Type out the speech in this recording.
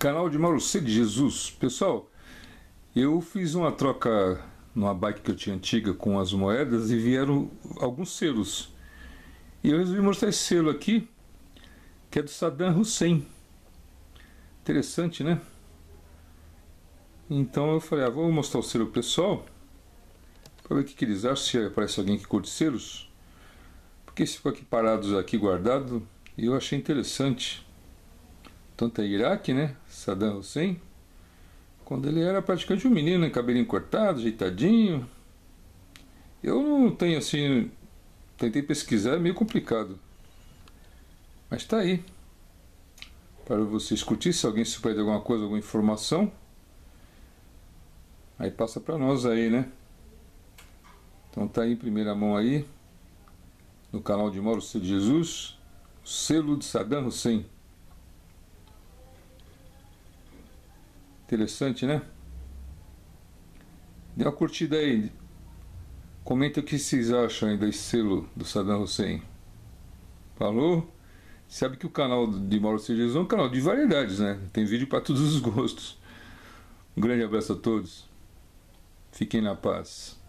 Canal de C de Jesus. Pessoal, eu fiz uma troca numa bike que eu tinha antiga com as moedas e vieram alguns selos. E eu resolvi mostrar esse selo aqui, que é do Saddam Hussein. Interessante, né? Então eu falei, ah, vou mostrar o selo pessoal para ver o que eles acham, se aparece alguém que curte selos. Porque se ficou aqui parados aqui guardado, eu achei interessante tanto é Iraque, né? Saddam Hussein. Quando ele era praticamente um menino, né? cabelinho cortado, ajeitadinho. Eu não tenho assim. Tentei pesquisar, é meio complicado. Mas tá aí. Para você escutir, se alguém se perde alguma coisa, alguma informação. Aí passa para nós aí, né? Então tá aí em primeira mão aí. No canal de Mauro C. de Jesus. O selo de Saddam Hussein. Interessante, né? Dê uma curtida aí. Comenta o que vocês acham aí desse selo do Saddam Hussein. Falou? Sabe que o canal de Mauro Jesus é um canal de variedades, né? Tem vídeo para todos os gostos. Um grande abraço a todos. Fiquem na paz.